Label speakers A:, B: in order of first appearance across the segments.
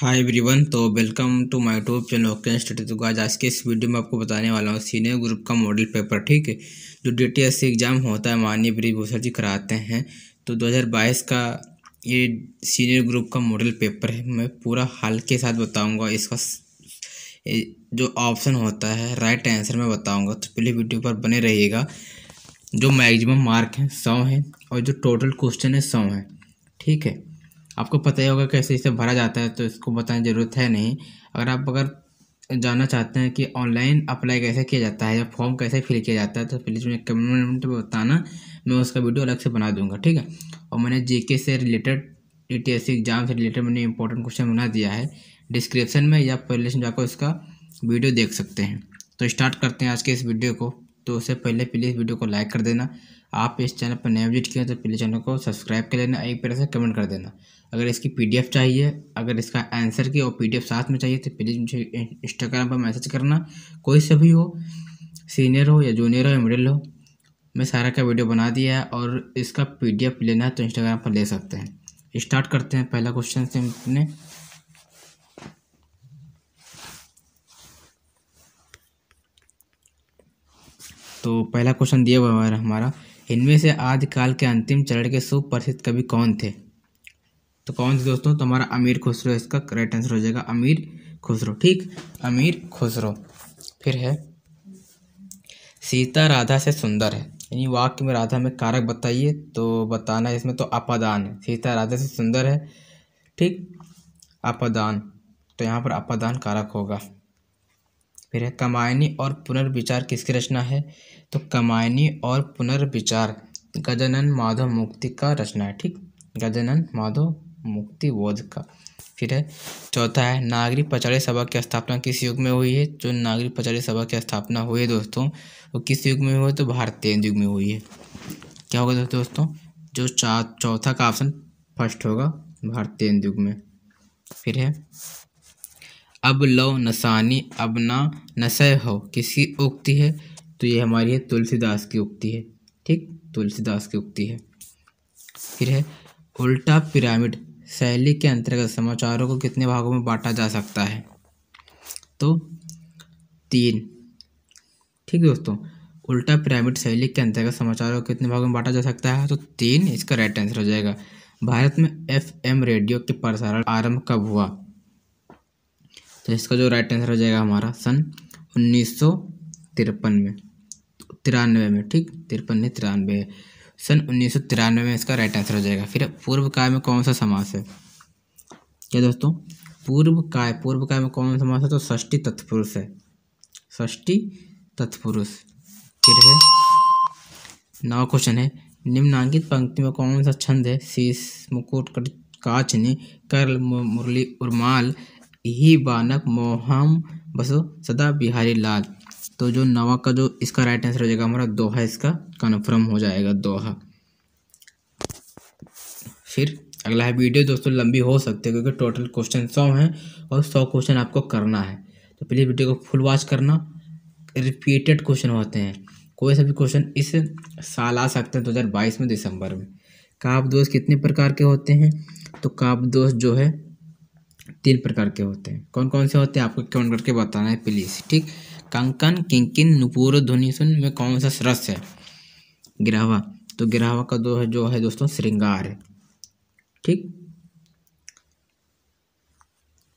A: हाय everyone तो welcome to my YouTube channel okay study तो आज आज के इस वीडियो में आपको बताने वाला हूँ सीनियर ग्रुप का मॉडल पेपर ठीक है जो डी टी एस एग्ज़ाम होता है माननीय ब्रिभूषण जी कराते हैं तो 2022 का ये सीनियर ग्रुप का मॉडल पेपर है मैं पूरा हाल के साथ बताऊँगा इसका जो ऑप्शन होता है राइट आंसर मैं बताऊँगा तो पहले वीडियो पर बने रहिएगा जो मैगजिम मार्क हैं सौ हैं और जो टोटल क्वेश्चन है सौ हैं ठीक है आपको पता ही होगा कैसे इसे भरा जाता है तो इसको बताने ज़रूरत है नहीं अगर आप अगर जानना चाहते हैं कि ऑनलाइन अप्लाई कैसे किया जाता है या फॉर्म कैसे फिल किया जाता है तो प्लीज़ मुझे कमेंट में बताना मैं उसका वीडियो अलग से बना दूंगा ठीक है और मैंने जीके से रिलेटेड यू एग्ज़ाम से रिलेटेड मैंने इंपॉर्टेंट क्वेश्चन बना दिया है डिस्क्रिप्शन में या पहले से जाकर उसका वीडियो देख सकते हैं तो स्टार्ट करते हैं आज के इस वीडियो को तो उससे पहले प्लीज़ वीडियो को लाइक कर देना आप इस चैनल पर नए विजिट किए तो प्लीज़ चैनल को सब्सक्राइब कर लेना एक पेड़ से कमेंट कर देना अगर इसकी पीडीएफ चाहिए अगर इसका आंसर की और पीडीएफ साथ में चाहिए तो प्लीज़ मुझे इंस्टाग्राम पर मैसेज करना कोई से भी हो सीनियर हो या जूनियर हो या मिडिल हो मैं सारा का वीडियो बना दिया है और इसका पी लेना है तो इंस्टाग्राम पर ले सकते हैं स्टार्ट करते हैं पहला क्वेश्चन से अपने तो पहला क्वेश्चन दिया हुआ है हमारा इनमें से आदिकाल के अंतिम चरण के सुप्रसिद्ध कवि कौन थे तो कौन से दोस्तों तुम्हारा अमीर खुसरो इसका करेक्ट आंसर हो जाएगा अमीर खुसरो ठीक अमीर खुसरो फिर है सीता राधा से सुंदर है यानी वाक्य में राधा में कारक बताइए तो बताना इसमें तो अपादान है सीता राधा से सुंदर है ठीक अपादान तो यहाँ पर अपादान कारक होगा फिर है कमायनी और पुनर्विचार किसकी रचना है तो कमायनी और पुनर्विचार गजानन माधव मुक्ति का रचना है ठीक गजानन माधव मुक्ति बोध का फिर है चौथा है नागरिक पचाड़ी सभा की स्थापना किस युग में हुई है जो नागरिक पचाड़ी सभा की स्थापना हुई है दोस्तों वो किस युग में हुई तो भारतीय युग में हुई है क्या होगा दोस्तों जो चा चौथा का ऑप्शन फर्स्ट होगा भारतीय युग में फिर है अब लो नसानी अब ना नशय हो किसकी उक्ति है तो ये हमारी है तुलसीदास की उक्ति है ठीक तुलसीदास की उक्ति है फिर है उल्टा पिरामिड शैली के अंतर्गत समाचारों को कितने भागों में बांटा जा सकता है तो तीन ठीक है दोस्तों उल्टा पिरामिड शैली के अंतर्गत समाचारों को कितने भागों में बांटा जा सकता है तो तीन इसका राइट आंसर हो जाएगा भारत में एफएम रेडियो के प्रसारण आरंभ कब हुआ तो इसका जो राइट आंसर हो जाएगा हमारा सन उन्नीस सौ तिरपन में तिरानवे में ठीक तिरपन नहीं तिरानवे है सन उन्नीस सौ तिरानवे में इसका राइट आंसर हो जाएगा फिर पूर्व काय में कौन सा समास है क्या दोस्तों पूर्व काय पूर्व काय में कौन सा समास है तो षष्टी तत्पुरुष है षष्टी तत्पुरुष फिर है नौ क्वेश्चन है निम्नांकित पंक्ति में कौन सा छंद है शीश मुकुट काचनी कर्ल मुरली उर्माल ही बानक मोहम बसो सदा बिहारी लाल तो जो नवा का जो इसका राइट आंसर हो जाएगा हमारा दोहा इसका कन्फर्म हो जाएगा दोहा फिर अगला है वीडियो दोस्तों लंबी हो सकती है क्योंकि टोटल क्वेश्चन सौ हैं और सौ क्वेश्चन आपको करना है तो प्लीज़ वीडियो को फुल वॉच करना रिपीटेड क्वेश्चन होते हैं कोई सा भी क्वेश्चन इस साल आ सकते हैं दो हज़ार बाईस में दिसंबर में काब दोष कितने प्रकार के होते हैं तो काब दोष जो है तीन प्रकार के होते हैं कौन कौन से होते हैं आपको कमेंट करके बताना है प्लीज़ ठीक कंकन किंकिन नुपुर ध्वनि सुन में कौन सा सरस है ग्रहवा तो ग्रहवा का दो है जो है दोस्तों श्रृंगार है ठीक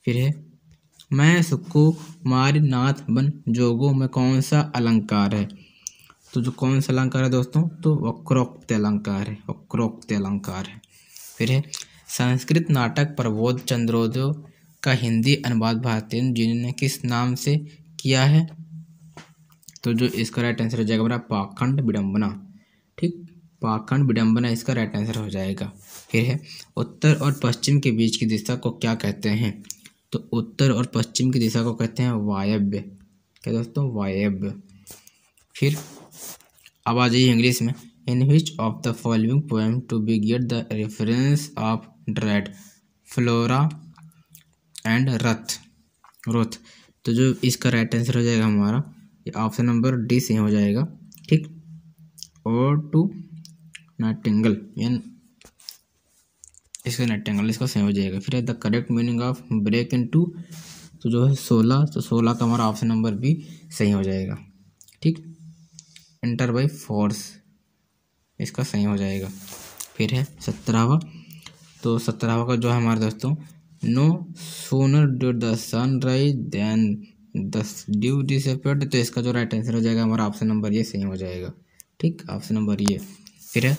A: फिर है मैं सुक्को मार नाथ बन जोगो में कौन सा अलंकार है तो जो कौन सा अलंकार है दोस्तों तो वक्रोक्त अलंकार है वक्रोक्त अलंकार है फिर है संस्कृत नाटक प्रबोध चंद्रोदय का हिंदी अनुवाद भारतीय जी ने किस नाम से किया है तो जो इसका राइट आंसर हो जाएगा हमारा पाखंड विडम्बना ठीक पाखंड विडम्बना इसका राइट आंसर हो जाएगा फिर है उत्तर और पश्चिम के बीच की दिशा को क्या कहते हैं तो उत्तर और पश्चिम की दिशा को कहते हैं वायव्य क्या दोस्तों वायव्य फिर अब आ जाइए इंग्लिश में in which of the following poem to be get the reference of dread flora and wrath wroth तो जो इसका राइट आंसर हो जाएगा हमारा ये ऑप्शन नंबर डी से हो जाएगा ठीक और टू नाइटेंगल यानी इसका नाइटेंगल इसका सही हो जाएगा फिर the correct meaning of break in two तो जो है सोलह तो सोलह का हमारा ऑप्शन नंबर बी सही हो जाएगा ठीक इंटर बाई फोर्स इसका सही हो जाएगा फिर है सत्रहवा तो सत्रहवा का जो है हमारे दोस्तों no sooner did the sunrise than the dew डिस तो इसका जो राइट आंसर हो जाएगा हमारा ऑप्शन नंबर ये सही हो जाएगा ठीक ऑप्शन नंबर ये फिर है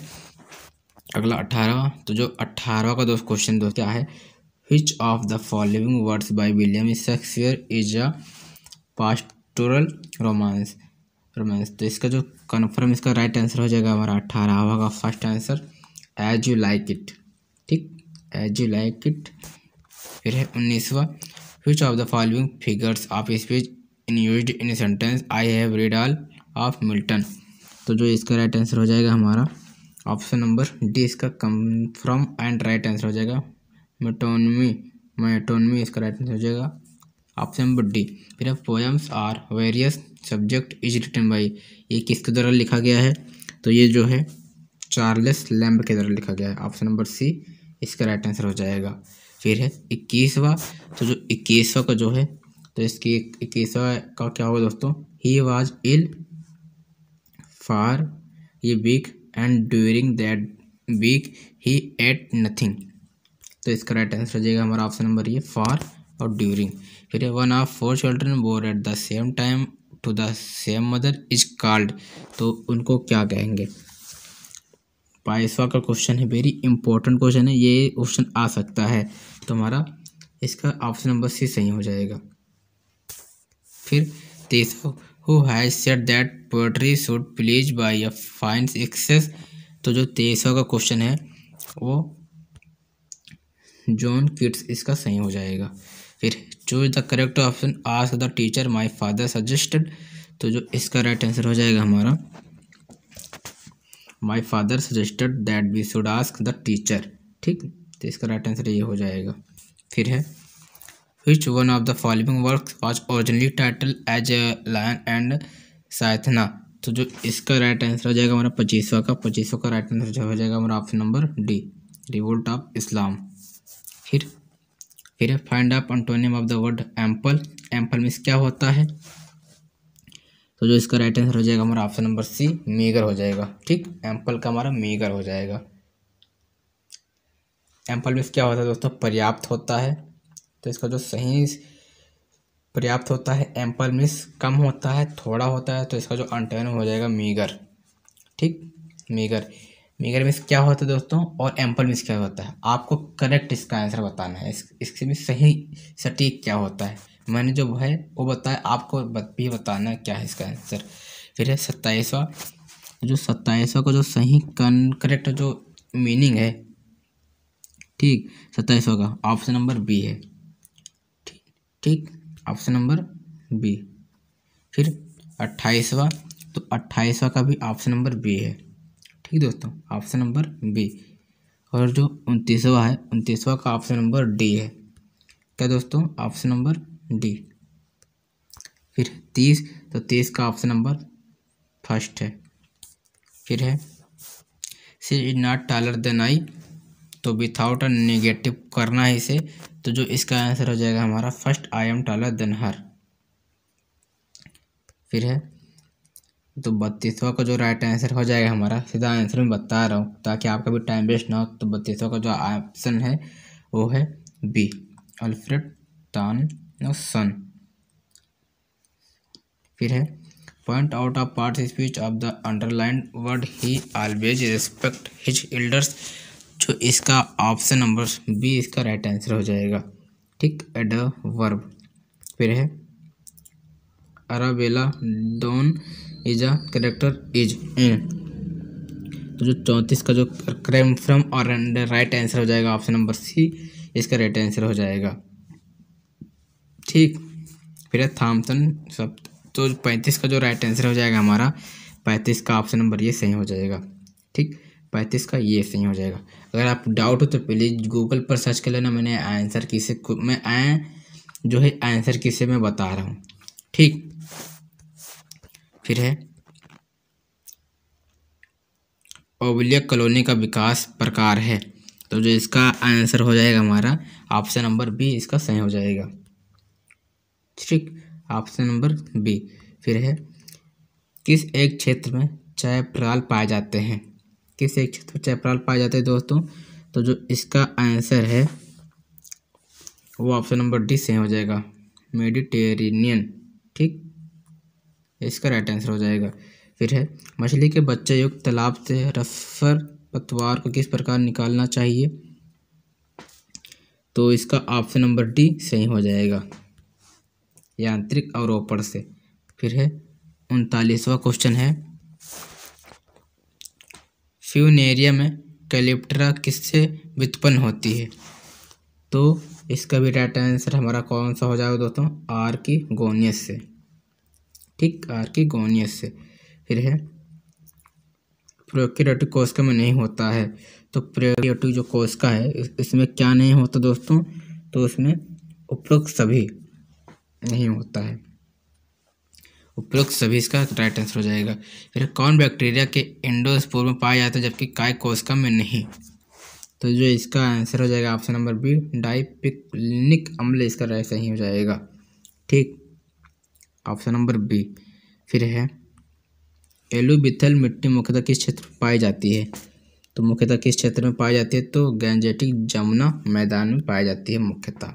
A: अगला अठारहवा तो जो अट्ठारह का दोस्त क्वेश्चन दोस्त क्या है which of the following words by William Shakespeare is a pastoral romance romance तो इसका जो कन्फर्म इसका राइट आंसर हो जाएगा हमारा अट्ठारहवा का first answer as you like it ठीक एज यू लाइक इट फिर है उन्नीसवा which of the following figures of speech in use in sentence I have read all of Milton तो जो इसका राइट आंसर हो जाएगा हमारा ऑप्शन नंबर डी इसका confirm and right answer हो जाएगा मेटोनमी मेटोनमी इसका राइट आंसर हो जाएगा ऑप्शन नंबर डी फिर poems are various subject is written by ये किसके द्वारा लिखा गया है तो ये जो है चार्लस लैम्ब के द्वारा लिखा गया है ऑप्शन नंबर सी इसका राइट आंसर हो जाएगा फिर है इक्कीसवा तो जो इक्कीसवा का जो है तो इसकी इक्कीसवा का क्या होगा दोस्तों ही वॉज इल फार ये week and during that week he ate nothing तो इसका राइट आंसर हो जाएगा हमारा ऑप्शन नंबर ये फॉर और ड्यूरिंग फिर one of four children born at the same time to the same mother is called तो उनको क्या कहेंगे बाईसवा का क्वेश्चन है वेरी इंपॉर्टेंट क्वेश्चन है ये ऑप्शन आ सकता है तो हमारा इसका ऑप्शन नंबर सी सही हो जाएगा फिर तेसवा who has said that poetry should please by a fine excess तो जो तेसवा का क्वेश्चन है वो जॉन किड्स इसका सही हो जाएगा फिर choose the correct option ask the teacher my father suggested तो जो इसका राइट आंसर हो जाएगा हमारा my father suggested that we should ask the teacher ठीक तो इसका राइट आंसर ये हो जाएगा फिर है which one of the following work was originally titled as a line and सायथना तो जो इसका राइट आंसर हो जाएगा हमारा पच्चीसवा का पच्चीसवा का राइट आंसर हो जाएगा हमारा option number D revolt of Islam फिर फिर find up antonym of the word ample ample means क्या होता है तो जो इसका राइट आंसर हो जाएगा हमारा ऑप्शन नंबर सी मेगर हो जाएगा ठीक एम्पल का हमारा मेगर हो जाएगा एम्पल में क्या होता है दोस्तों पर्याप्त होता है तो इसका जो सही पर्याप्त होता है एम्पल मिस कम होता है थोड़ा होता है तो इसका जो अंटेन हो जाएगा मीगर ठीक मीगर मेगर मिस क्या होता है दोस्तों और एम्पल मिस क्या होता है आपको करेक्ट इसका आंसर बताना है इस, इसके में सही सटीक क्या होता है मैंने जो है वो बताया आपको भी बताना है क्या है इसका आंसर फिर है सत्ताईसवा जो सत्ताईसवा का जो सही कन करेक्ट जो मीनिंग है ठीक सत्ताईसवा का ऑप्शन नंबर बी है ठीक ठीक ऑप्शन नंबर बी फिर अट्ठाईसवा तो अट्ठाईसवा का भी ऑप्शन नंबर बी है ठीक दोस्तों ऑप्शन नंबर बी और जो उनतीसवा है उनतीसवा का ऑप्शन नंबर डी है क्या दोस्तों ऑप्शन नंबर डी फिर तीस तो तीस का ऑप्शन नंबर फर्स्ट है फिर है she is not taller than I तो विथाउट अ नेगेटिव करना है इसे तो जो इसका आंसर हो जाएगा हमारा first I am taller than her फिर है तो बत्तीसवा का जो राइट आंसर हो जाएगा हमारा सीधा आंसर में बता रहा हूँ ताकि आपका भी टाइम वेस्ट ना हो तो बत्तीसवा का जो ऑप्शन है वो है बी अल्फ्रेड तान सन फिर है point out of part speech of the underlined word he always respect his elders जो इसका ऑप्शन नंबर बी इसका राइट आंसर हो जाएगा ठीक एड वर्ब फिर है Arabella Donn is a character is in तो जो चौंतीस का जो क्रेम फ्रॉम और राइट आंसर हो जाएगा ऑप्शन नंबर सी इसका राइट आंसर हो जाएगा ठीक फिर है थामसन शब्द तो पैंतीस का जो राइट आंसर हो जाएगा हमारा पैंतीस का ऑप्शन नंबर ये सही हो जाएगा ठीक पैंतीस का ये सही हो जाएगा अगर आप डाउट हो तो प्लीज़ गूगल पर सर्च कर लेना मैंने आंसर किसे मैं आए जो है आंसर किसे मैं बता रहा हूँ ठीक फिर है ओबलिया कॉलोनी का विकास प्रकार है तो जो इसका आंसर हो जाएगा हमारा ऑप्शन नंबर बी इसका सही हो जाएगा ठीक ऑप्शन नंबर बी फिर है किस एक क्षेत्र में चाय प्राल पाए जाते हैं किस एक क्षेत्र में चाय प्राल पाए जाते हैं दोस्तों तो जो इसका आंसर है वो ऑप्शन नंबर डी सही हो जाएगा मेडिटेरेनियन ठीक इसका राइट आंसर हो जाएगा फिर है मछली के बच्चे युक्त तालाब से रफर पतवार को किस प्रकार निकालना चाहिए तो इसका ऑप्शन नंबर डी सही हो जाएगा यांत्रिक अवरोपण से फिर है उनतालीसवा क्वेश्चन है फ्यूनेरिया में कैलिप्टरा किससे वित्पन्न होती है तो इसका भी राइट आंसर हमारा कौन सा हो जाएगा दोस्तों आर की गोनियस से ठीक आर की गोनियस से फिर है प्रोक्योरेटिक कोशिका में नहीं होता है तो प्रोक्योरेटिक जो कोशिका है इसमें क्या नहीं होता दोस्तों तो उसमें उपरोक्त सभी नहीं होता है उपरोक्त सभी इसका राइट आंसर हो जाएगा फिर कौन बैक्टीरिया के एंडोस्पोर में पाया जाता है जबकि काय कोशिका में नहीं तो जो इसका आंसर हो जाएगा ऑप्शन नंबर बी डाइपिक्लिनिक अम्ल इसका राइट सही हो जाएगा ठीक ऑप्शन नंबर बी फिर है एलुबिथल मिट्टी मुख्यतः किस क्षेत्र में पाई जाती है तो मुख्यतः किस क्षेत्र में पाई जाती है तो गैंजेटिक जमुना मैदान में पाई जाती है मुख्यतः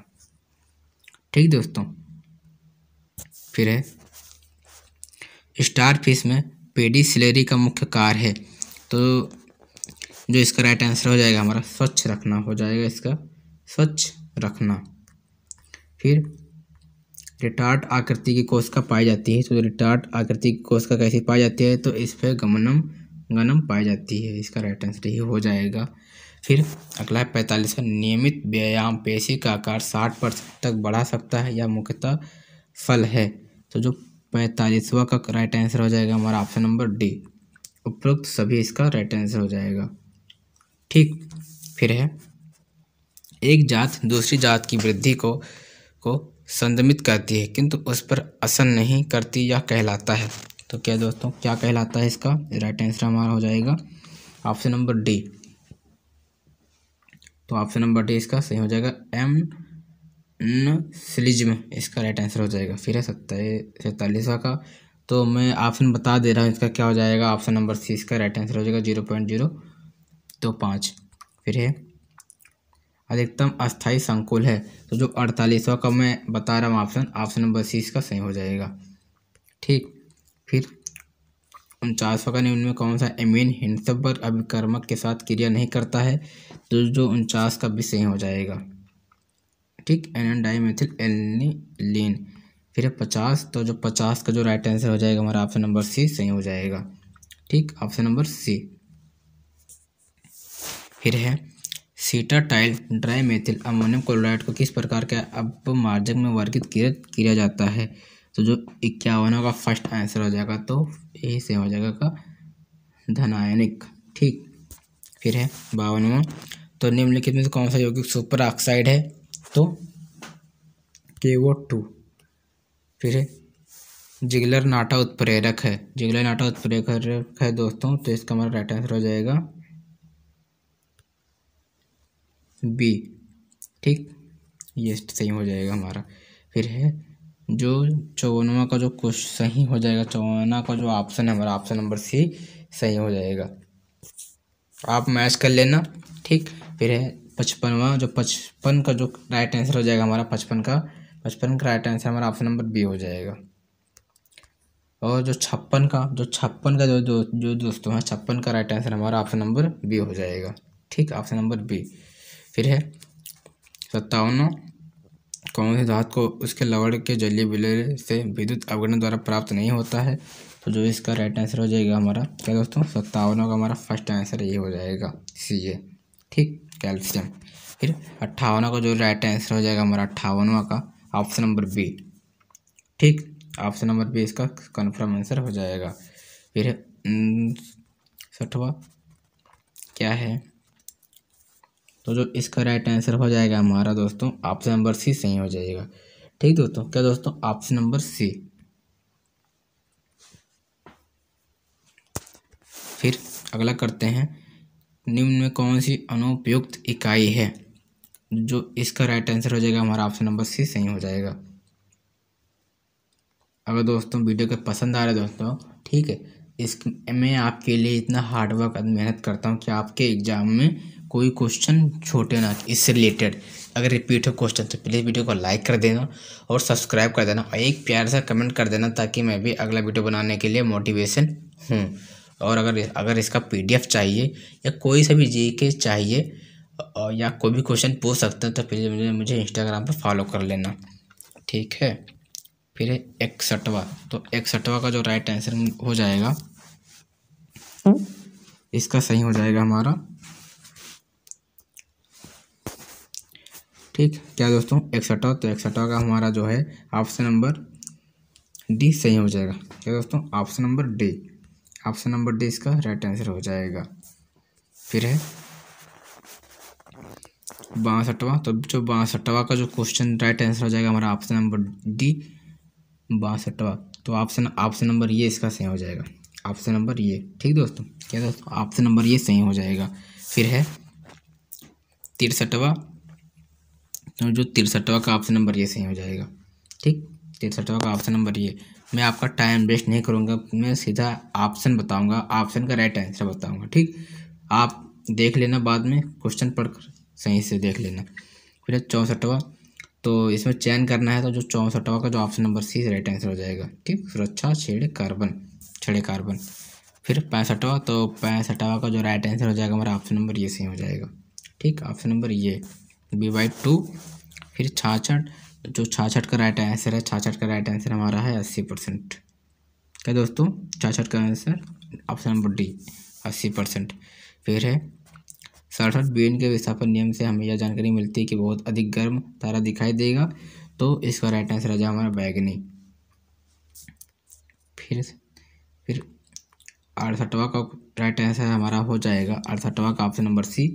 A: ठीक दोस्तों फिर है स्टार फिश में पेडी सिलेरी का मुख्य कार्य है तो जो इसका राइट आंसर हो जाएगा हमारा स्वच्छ रखना हो जाएगा इसका स्वच्छ रखना फिर रिटार्ट आकृति की कोशिका पाई जाती है तो रिटार्ट आकृति की कोशिका कैसी पाई जाती है तो इस पर गमनम गनम पाई जाती है इसका राइट आंसर ही हो जाएगा फिर अगला है पैंतालीस का नियमित व्यायाम पेशी का आकार साठ परसेंट तक बढ़ा सकता है या मुख्यतः फल है तो जो पैंतालीसवा का राइट आंसर हो जाएगा हमारा ऑप्शन नंबर डी उपरोक्त सभी इसका राइट आंसर हो जाएगा ठीक फिर है एक जात दूसरी जात की वृद्धि को को संदमित करती है किंतु उस पर असर नहीं करती यह कहलाता है तो क्या दोस्तों क्या कहलाता है इसका राइट आंसर हमारा हो जाएगा ऑप्शन नंबर डी तो ऑप्शन नंबर डी इसका सही हो जाएगा एम सिलिज्म इसका राइट आंसर हो जाएगा फिर है सैतालीसवा का तो मैं ऑप्शन बता दे रहा हूँ इसका क्या हो जाएगा ऑप्शन नंबर सी इसका राइट आंसर हो जाएगा जीरो पॉइंट जीरो दो पाँच फिर है अधिकतम अस्थाई संकुल है तो जो अड़तालीसवा का मैं बता रहा हूँ ऑप्शन ऑप्शन नंबर सी इसका सही हो जाएगा ठीक फिर उनचासवा का निम्न में कौन सा एमिन हिंसक पर अभिकर्मक के साथ क्रिया नहीं करता है तो जो उनचास का भी सही हो जाएगा ठीक एन एन डाईमेथिल एलिन फिर है पचास तो जो पचास का जो राइट आंसर हो जाएगा हमारा ऑप्शन नंबर सी सही हो जाएगा ठीक ऑप्शन नंबर सी फिर है सीटाटाइल मेथिल अमोनियम क्लोराइड को किस प्रकार के अब मार्जक में वर्गित किया किया जाता है तो जो इक्यावनों का फर्स्ट आंसर हो जाएगा तो यही से हो जाएगा का धनायनिक ठीक फिर है बावनवा तो निम्नलिखित में से कौन सा यौगिक सुपर ऑक्साइड है तो के वो टू फिर है जिगलर नाटा उत्प्रेरक है जिगलर नाटा उत्प्रेरक है दोस्तों तो इसका हमारा राइट आंसर हो जाएगा बी ठीक ये सही हो जाएगा हमारा फिर है जो चौवनवा का जो क्वेश्चन सही हो जाएगा चौवनवा का जो ऑप्शन है हमारा ऑप्शन नंबर सी सही हो जाएगा आप मैच कर लेना ठीक फिर है पचपनवा जो पचपन का जो राइट आंसर हो जाएगा हमारा पचपन का पचपन का राइट आंसर हमारा ऑप्शन नंबर बी हो जाएगा और जो छप्पन का जो छप्पन का जो जो, जो दोस्तों हैं छप्पन का राइट आंसर हमारा ऑप्शन नंबर बी हो जाएगा ठीक ऑप्शन नंबर बी फिर है सत्तावन कौन से धातु को उसके लवड़ के जलीय विलय से विद्युत अवगणन द्वारा प्राप्त नहीं होता है तो जो इसका राइट आंसर हो जाएगा हमारा क्या दोस्तों सत्तावनों का हमारा फर्स्ट आंसर ये हो जाएगा सी ए ठीक कैल्शियम फिर अट्ठावनों का जो राइट आंसर हो जाएगा हमारा अट्ठावनवा का ऑप्शन नंबर बी ठीक ऑप्शन नंबर बी इसका कन्फर्म आंसर हो जाएगा फिर सठवा क्या है तो जो इसका राइट आंसर हो जाएगा हमारा दोस्तों ऑप्शन नंबर सी सही हो जाएगा ठीक दोस्तों क्या दोस्तों ऑप्शन नंबर सी फिर अगला करते हैं निम्न में कौन सी अनुपयुक्त इकाई है जो इसका राइट आंसर हो जाएगा हमारा ऑप्शन नंबर सी सही हो जाएगा अगर दोस्तों वीडियो का पसंद आ रहा है दोस्तों ठीक है इस मैं आपके लिए इतना हार्डवर्क मेहनत करता हूँ कि आपके एग्ज़ाम में कोई क्वेश्चन छोटे ना इससे रिलेटेड अगर रिपीट हो क्वेश्चन तो प्लीज़ वीडियो को लाइक कर देना और सब्सक्राइब कर देना और एक प्यार सा कमेंट कर देना ताकि मैं भी अगला वीडियो बनाने के लिए मोटिवेशन हूँ और अगर अगर इसका पीडीएफ चाहिए या कोई सा भी जी के चाहिए और या कोई भी क्वेश्चन पूछ सकते हैं तो प्लीज़ मुझे मुझे इंस्टाग्राम पर फॉलो कर लेना ठीक है फिर है इकसठवा तो इकसठवा का जो राइट आंसर हो जाएगा हम्म। इसका सही हो जाएगा हमारा ठीक क्या दोस्तों एकसठौ तो एकसठौ का हमारा जो है ऑप्शन नंबर डी सही हो जाएगा क्या दोस्तों option number D option number D इसका राइट आंसर हो जाएगा फिर है बासठवा तो जो बासठवा का जो क्वेश्चन राइट आंसर हो जाएगा हमारा ऑप्शन नंबर डी बासठवा तो ऑप्शन ऑप्शन नंबर ये इसका सही हो जाएगा ऑप्शन नंबर ये ठीक दोस्तों क्या दोस्तों ऑप्शन नंबर ये सही हो जाएगा फिर है तिरसठवा और जो तिरसठवा का ऑप्शन नंबर ये सही हो जाएगा ठीक तिरसठवा का ऑप्शन नंबर ये मैं आपका टाइम वेस्ट नहीं करूँगा मैं सीधा ऑप्शन बताऊँगा ऑप्शन का राइट आंसर बताऊँगा ठीक आप देख लेना बाद में क्वेश्चन पढ़कर सही से देख लेना फिर चौंसठवा तो इसमें चयन करना है तो जो चौंसठवा का जो option number C right answer हो जाएगा ठीक सुरक्षा छेड़े कार्बन छेड़े कार्बन फिर पैंसठवा तो पैंसठवा का जो राइट आंसर हो जाएगा हमारा ऑप्शन नंबर ये सही हो जाएगा ठीक ऑप्शन नंबर ये बी बाई टू फिर छाछठ जो छाछठ का राइट आंसर है छाछठ का राइट आंसर हमारा है अस्सी परसेंट क्या दोस्तों छाछठ का आंसर ऑप्शन नंबर डी अस्सी परसेंट फिर है सड़सठ बी के विस्थापन नियम से हमें यह जानकारी मिलती है कि बहुत अधिक गर्म तारा दिखाई देगा तो इसका राइट आंसर आ जाए हमारा बैगनी फिर फिर अड़सठवा का राइट आंसर हमारा हो जाएगा अड़सठवा का ऑप्शन नंबर सी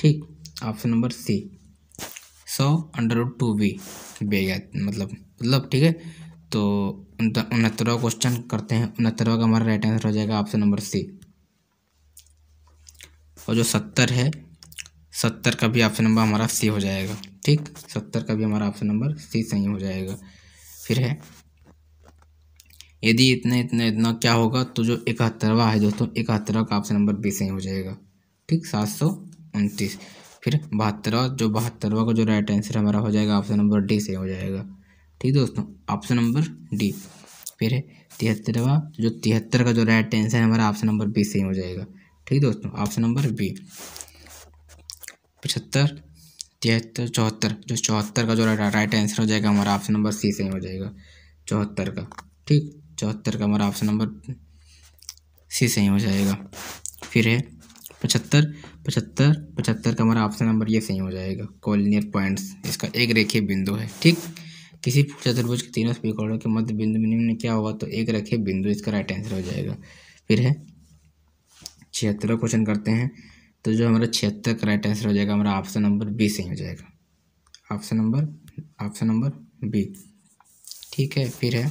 A: ठीक ऑप्शन नंबर सी सौ अंडर रूट टू बी बे मतलब मतलब ठीक है तो उनहत्तरवा क्वेश्चन करते हैं उनहत्तरवा का हमारा राइट आंसर हो जाएगा ऑप्शन नंबर सी और जो सत्तर है सत्तर का भी ऑप्शन नंबर हमारा सी हो जाएगा ठीक सत्तर का भी हमारा ऑप्शन नंबर सी सही हो जाएगा फिर है यदि इतने इतने इतना क्या होगा तो जो इकहत्तरवा है दोस्तों इकहत्तरवा का ऑप्शन नंबर बी सही हो जाएगा ठीक सात सौ उनतीस फिर बहत्तरवा जो बहत्तरवा का जो राइट आंसर हमारा हो जाएगा ऑप्शन नंबर डी से हो जाएगा ठीक दोस्तों ऑप्शन नंबर डी फिर है तिहत्तरवा जो तिहत्तर का जो राइट आंसर है हमारा ऑप्शन नंबर बी से हो जाएगा ठीक दोस्तों ऑप्शन नंबर बी पचहत्तर तिहत्तर चौहत्तर जो चौहत्तर का जो राइट आंसर हो जाएगा हमारा ऑप्शन नंबर सी से हो जाएगा चौहत्तर का ठीक चौहत्तर का हमारा ऑप्शन नंबर सी से हो जाएगा फिर है पचहत्तर पचहत्तर पचहत्तर का हमारा ऑप्शन नंबर ये सही हो जाएगा कॉलिनियर पॉइंट्स इसका एक रेखीय बिंदु है ठीक किसी चतुर्भुज के तीनों स्पीकरों के मध्य बिंदु निम्न क्या होगा तो एक रेखे बिंदु इसका राइट आंसर हो जाएगा फिर है छिहत्तर क्वेश्चन करते हैं तो जो हमारा छिहत्तर का राइट आंसर हो जाएगा हमारा ऑप्शन नंबर बी सही हो जाएगा option number option number B ठीक है फिर है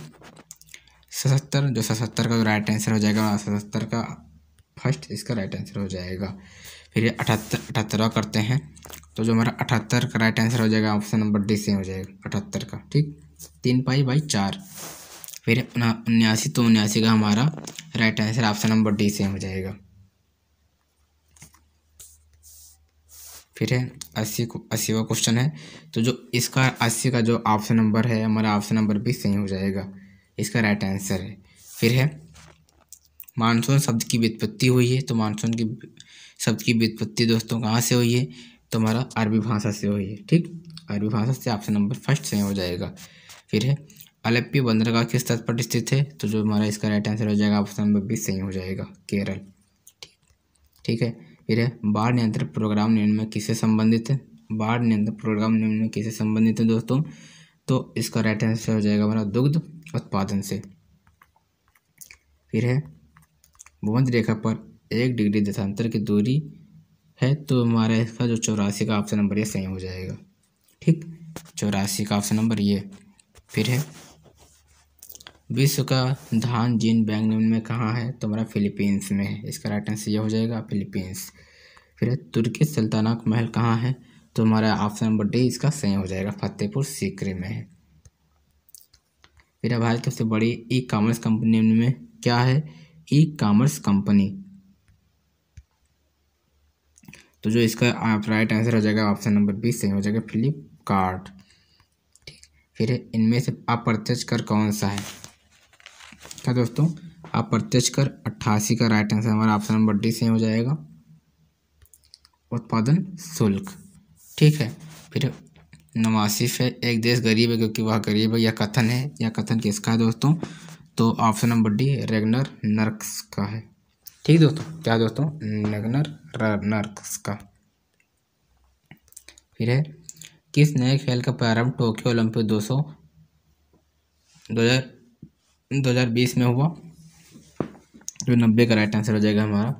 A: सतहत्तर जो सतहत्तर का राइट आंसर हो जाएगा सतहत्तर का फर्स्ट इसका राइट आंसर हो जाएगा फिर ये अठहत्तर अठहत्तरवा करते हैं तो जो हमारा अठहत्तर का राइट आंसर हो जाएगा ऑप्शन नंबर डी से हो जाएगा अठहत्तर का ठीक तीन पाई बाई चार फिर उन्यासी तो उन्यासी का हमारा right answer option number D से हो जाएगा फिर है अस्सी अस्सीवा क्वेश्चन है तो जो इसका अस्सी का जो ऑप्शन नंबर है हमारा ऑप्शन नंबर बी सही हो जाएगा इसका राइट आंसर है फिर है मानसून शब्द की व्युत्पत्ति हुई है तो मानसून की शब्द की व्युत्पत्ति दोस्तों कहाँ से हुई है तो हमारा अरबी भाषा से हुई है ठीक अरबी भाषा से ऑप्शन नंबर फर्स्ट सही हो जाएगा फिर है अलप्पी बंदरगाह किस तट पर स्थित है तो जो हमारा इसका राइट आंसर हो जाएगा ऑप्शन नंबर बीस सही हो जाएगा केरल ठीक ठीक है फिर है बाढ़ नियंत्रण प्रोग्राम निम्न में किससे संबंधित है बाढ़ नियंत्रण प्रोग्राम निम्न में किससे संबंधित है दोस्तों तो इसका राइट आंसर हो जाएगा हमारा दुग्ध उत्पादन से फिर है भूमध्य रेखा पर एक डिग्री देशांतर की दूरी है तो हमारा इसका जो चौरासी का ऑप्शन नंबर ये सही हो जाएगा ठीक चौरासी का ऑप्शन नंबर ये फिर है विश्व का धान जीन बैंक निम्न में कहाँ है तो हमारा फिलीपींस में है इसका राइट आंसर यह हो जाएगा फिलीपींस फिर है तुर्की सल्तनत महल कहाँ है तो हमारा ऑप्शन नंबर डी इसका सही हो जाएगा फतेहपुर सीकरी में है फिर भारत की सबसे बड़ी ई कॉमर्स कंपनी में क्या है ई कॉमर्स कंपनी तो जो इसका आप राइट आंसर हो जाएगा ऑप्शन नंबर बी सही हो जाएगा फ्लिपकार्ट ठीक फिर इनमें से अप्रत्यक्ष कर कौन सा है क्या दोस्तों अप्रत्यक्ष कर अट्ठासी का राइट आंसर हमारा ऑप्शन नंबर डी सही हो जाएगा उत्पादन शुल्क ठीक है फिर नवासीफ है एक देश गरीब है क्योंकि वह गरीब है या कथन है या कथन किसका है दोस्तों तो option number D Ragnar Nurkse का है ठीक दोस्तों क्या दोस्तों रेगनर नर्क्स का फिर है किस नए खेल का प्रारंभ टोक्यो ओलंपिक दो सौ दो हज़ार दो हज़ार बीस में हुआ जो नब्बे का राइट आंसर हो जाएगा हमारा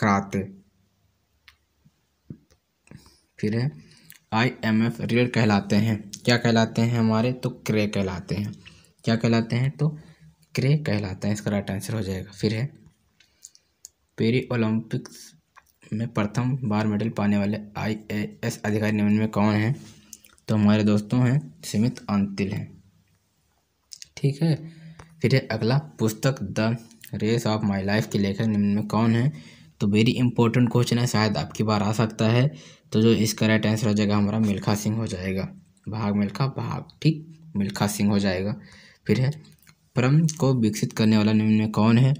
A: कराते फिर है आई एम एफ रेड कहलाते हैं क्या कहलाते हैं हमारे तो क्रे कहलाते हैं क्या कहलाते हैं तो क्रे कहलाता है इसका राइट आंसर हो जाएगा फिर है पेरी ओलंपिक्स में प्रथम बार मेडल पाने वाले आई ए एस अधिकारी निम्न में कौन हैं तो हमारे दोस्तों हैं सुमित अंतिल हैं ठीक है फिर है अगला पुस्तक the race of my life के लेखक निम्न में कौन है तो वेरी इंपॉर्टेंट क्वेश्चन है शायद आपकी बार आ सकता है तो जो इसका राइट आंसर हो जाएगा हमारा मिल्खा सिंह हो जाएगा भाग मिल्खा भाग ठीक मिल्खा सिंह हो जाएगा फिर है परम को विकसित करने वाला निम्न में कौन है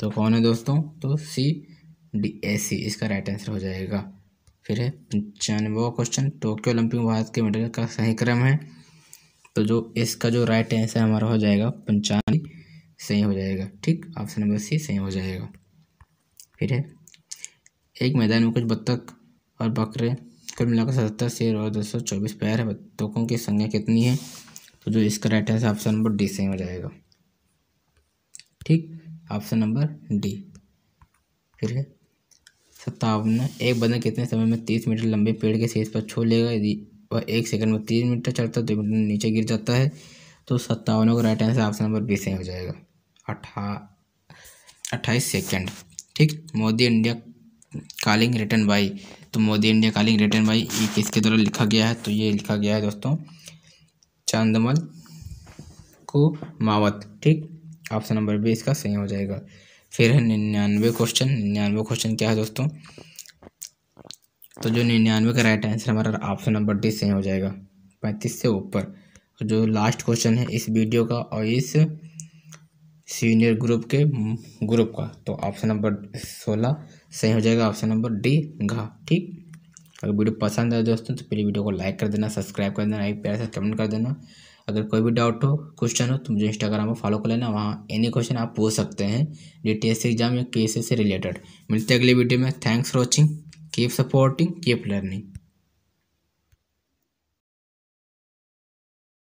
A: तो कौन है दोस्तों तो सी डी ए सी इसका राइट आंसर हो जाएगा फिर है पंचानवे क्वेश्चन टोक्यो ओलंपिक भारत के मेडल का सही क्रम है तो जो इसका जो राइट आंसर हमारा हो जाएगा पंचानवे सही हो जाएगा ठीक ऑप्शन नंबर सी सही हो जाएगा फिर है एक मैदान में कुछ बत्तख और बकरे कुल मिलाकर सतहत्तर शेर और दो सौ चौबीस पैर है बत्तखों की संख्या कितनी है तो जो इसका right answer option number D सही हो जाएगा ठीक ऑप्शन नंबर डी फिर है सत्तावन एक बंदर कितने समय में तीस मीटर लंबे पेड़ के शेष पर छोड़ लेगा यदि वह एक सेकंड में तीन मीटर चढ़ता है दो तो मीटर नीचे गिर जाता है तो सत्तावन का right answer option number B से हो जाएगा अठा अट्ठाईस सेकेंड ठीक Modi India calling return by तो Modi India calling return by ये किसके द्वारा लिखा गया है तो ये लिखा गया है दोस्तों चांदमल को मावत ठीक ऑप्शन नंबर बी इसका सही हो जाएगा फिर है निन्यानवे क्वेश्चन निन्यानवे क्वेश्चन क्या है दोस्तों तो जो निन्यानवे का राइट आंसर हमारा ऑप्शन नंबर डी सही हो जाएगा पैंतीस से ऊपर जो लास्ट क्वेश्चन है इस वीडियो का और इस सीनियर ग्रुप के ग्रुप का तो ऑप्शन नंबर सोलह सही हो जाएगा ऑप्शन नंबर डी घा ठीक अगर वीडियो पसंद आए दोस्तों तो प्लीज़ वीडियो को लाइक कर देना सब्सक्राइब कर देना एक प्यार से कमेंट कर देना अगर कोई भी डाउट हो क्वेश्चन हो तो मुझे इंस्टाग्राम पर फॉलो कर लेना वहाँ एनी क्वेश्चन आप पूछ सकते हैं डी टी एस एग्जाम या के एस से रिलेटेड मिलते हैं अगली वीडियो में thanks for watching keep supporting keep learning